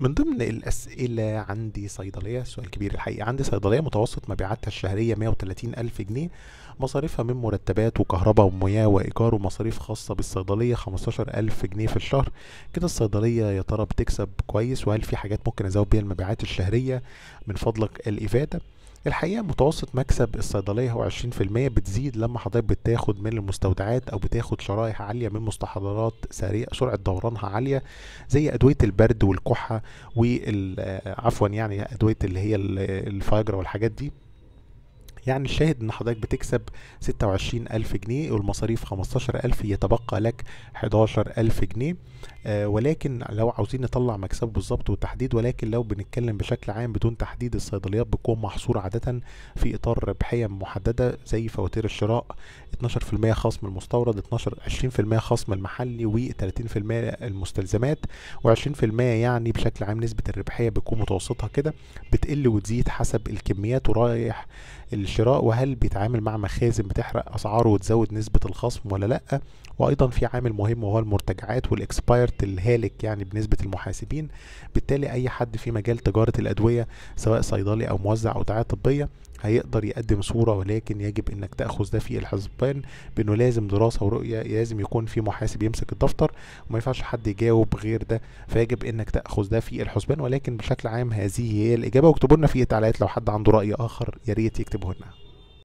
من ضمن الأسئلة عندي صيدلية سؤال كبير الحقيقة عندي صيدلية متوسط مبيعاتها الشهرية 130 ألف جنيه مصاريفها من مرتبات وكهرباء ومياه وإيجار ومصاريف خاصة بالصيدلية 15 ألف جنيه في الشهر كده الصيدلية يا ترى بتكسب كويس وهل في حاجات ممكن أزود بيها المبيعات الشهرية من فضلك الإفادة الحقيقه متوسط مكسب الصيدليه هو 20% بتزيد لما حضرتك بتاخد من المستودعات او بتاخد شرائح عاليه من مستحضرات سريعه سرعه دورانها عاليه زي ادويه البرد والكحه وعفوا آه، عفوا يعني ادويه اللي هي الفاجرا والحاجات دي يعني الشاهد ان حضرتك بتكسب 26000 جنيه والمصاريف 15000 يتبقى لك 11000 جنيه آه، ولكن لو عاوزين نطلع مكسب بالظبط وتحديد ولكن لو بنتكلم بشكل عام بدون تحديد الصيدليات بتكون محصورة عادة في إطار ربحية محددة زي فواتير الشراء 12% خصم المستورد 12 20% خصم المحلي و 30% المستلزمات و20% يعني بشكل عام نسبة الربحية بتكون متوسطها كده بتقل وتزيد حسب الكميات ورايح الشراء وهل بيتعامل مع مخازن بتحرق أسعاره وتزود نسبة الخصم ولا لأ وأيضا في عامل مهم وهو المرتجعات والإكسباير شرط الهالك يعني بنسبة المحاسبين بالتالي أي حد في مجال تجارة الأدوية سواء صيدلي أو موزع أو دعاية طبية هيقدر يقدم صورة ولكن يجب انك تأخذ ده في الحسبان بانه لازم دراسة ورؤية لازم يكون في محاسب يمسك الدفتر وما ينفعش حد يجاوب غير ده فيجب انك تأخذ ده في الحسبان ولكن بشكل عام هذه هي الإجابة واكتبوا لنا في التعليقات إيه لو حد عنده رأي آخر يا ريت يكتبه لنا